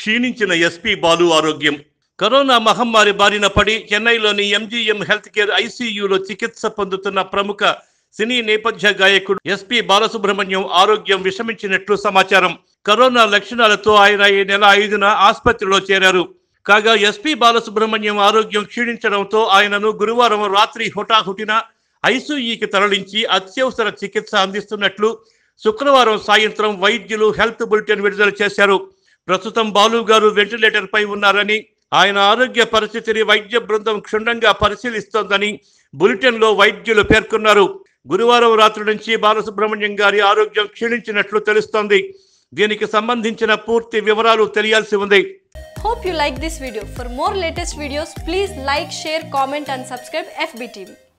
క్షీణించిన ఎస్పీ బాలు ఆరోగ్యం కరోనా మహమ్మారి బారిన పడి చెన్నైలోని ఎంజీఎం హెల్త్ కేర్ ఐసీయూలో చికిత్స పొందుతున్న ప్రముఖ సినీ నేపథ్య గాయకుడు ఎస్పీ బాలసుబ్రహ్మణ్యం ఆరోగ్యం విషమించినట్లు సమాచారం కరోనా లక్షణాలతో ఆయన ఈ నెల ఐదున ఆసుపత్రిలో చేరారు కాగా ఎస్పీ బాలసుబ్రహ్మణ్యం ఆరోగ్యం క్షీణించడంతో ఆయనను గురువారం రాత్రి హుటాహుటిన ఐసూఈకి తరలించి అత్యవసర చికిత్స అందిస్తున్నట్లు శుక్రవారం సాయంత్రం వైద్యులు హెల్త్ బులెటిన్ విడుదల చేశారు ప్రస్తుతం బాలు గారు వెంటిలేటర్ పై ఉన్నారని ఆయన ఆరోగ్య పరిస్థితిని వైద్య బృందం క్షుణ్ణంగా పరిశీలిస్తోందని బులెటిన్లో వైద్యులు పేర్కొన్నారు గురువారం రాత్రి నుంచి బాలసుబ్రహ్మణ్యం గారి ఆరోగ్యం క్షీణించినట్లు తెలుస్తోంది దీనికి సంబంధించిన పూర్తి వివరాలు తెలియాల్సి ఉంది hope you like this video for more latest videos please like share comment and subscribe FBTV